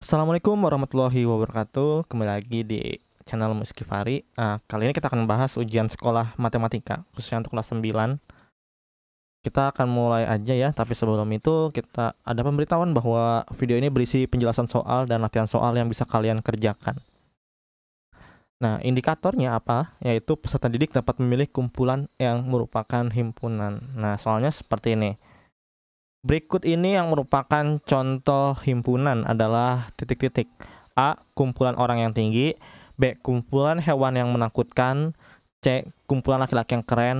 Assalamualaikum warahmatullahi wabarakatuh. Kembali lagi di channel Muskifari. Nah, kali ini kita akan membahas ujian sekolah matematika khususnya untuk kelas 9. Kita akan mulai aja ya, tapi sebelum itu kita ada pemberitahuan bahwa video ini berisi penjelasan soal dan latihan soal yang bisa kalian kerjakan. Nah, indikatornya apa? Yaitu peserta didik dapat memilih kumpulan yang merupakan himpunan. Nah, soalnya seperti ini. Berikut ini yang merupakan contoh himpunan adalah titik-titik. A. Kumpulan orang yang tinggi. B. Kumpulan hewan yang menakutkan. C. Kumpulan laki-laki yang keren.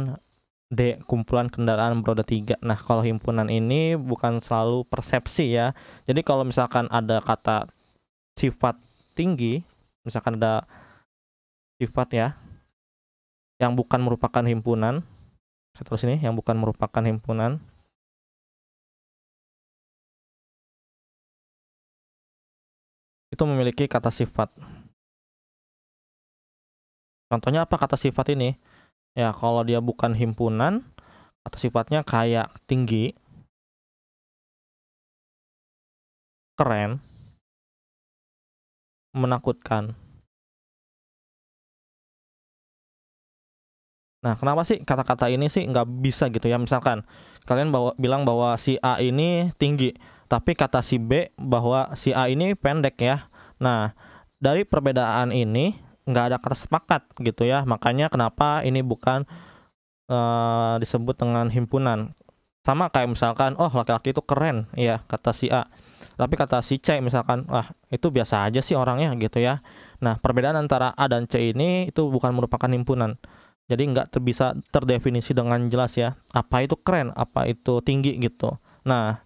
D. Kumpulan kendaraan beroda tiga. Nah, kalau himpunan ini bukan selalu persepsi ya. Jadi kalau misalkan ada kata sifat tinggi, misalkan ada sifat ya, yang bukan merupakan himpunan, saya terus ini, yang bukan merupakan himpunan, itu memiliki kata sifat. Contohnya apa kata sifat ini? Ya, kalau dia bukan himpunan, kata sifatnya kayak tinggi, keren, menakutkan. Nah, kenapa sih kata-kata ini sih nggak bisa gitu ya? Misalkan kalian bawa, bilang bahwa si A ini tinggi, tapi kata si B bahwa si A ini pendek ya. Nah, dari perbedaan ini nggak ada kata sepakat gitu ya. Makanya kenapa ini bukan uh, disebut dengan himpunan. Sama kayak misalkan, oh laki-laki itu keren, ya kata si A. Tapi kata si C misalkan, wah itu biasa aja sih orangnya gitu ya. Nah perbedaan antara A dan C ini itu bukan merupakan himpunan. Jadi nggak ter bisa terdefinisi dengan jelas ya apa itu keren, apa itu tinggi gitu. Nah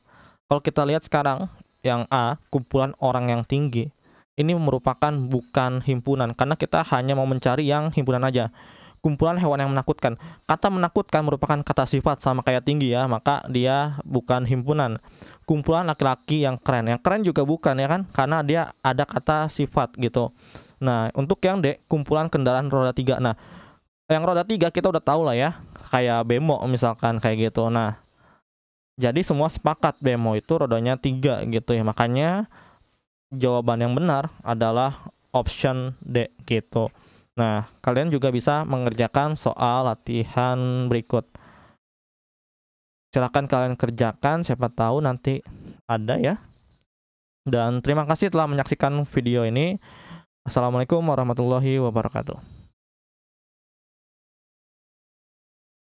kalau kita lihat sekarang yang A kumpulan orang yang tinggi ini merupakan bukan himpunan karena kita hanya mau mencari yang himpunan aja. Kumpulan hewan yang menakutkan. Kata menakutkan merupakan kata sifat sama kayak tinggi ya, maka dia bukan himpunan. Kumpulan laki-laki yang keren. Yang keren juga bukan ya kan karena dia ada kata sifat gitu. Nah, untuk yang dek kumpulan kendaraan roda tiga. Nah, yang roda tiga kita udah tahu lah ya, kayak bemo misalkan kayak gitu. Nah, jadi semua sepakat bemo itu rodanya tiga gitu ya. Makanya jawaban yang benar adalah option D gitu. Nah, kalian juga bisa mengerjakan soal latihan berikut. Silahkan kalian kerjakan, siapa tahu nanti ada ya. Dan terima kasih telah menyaksikan video ini. Assalamualaikum warahmatullahi wabarakatuh.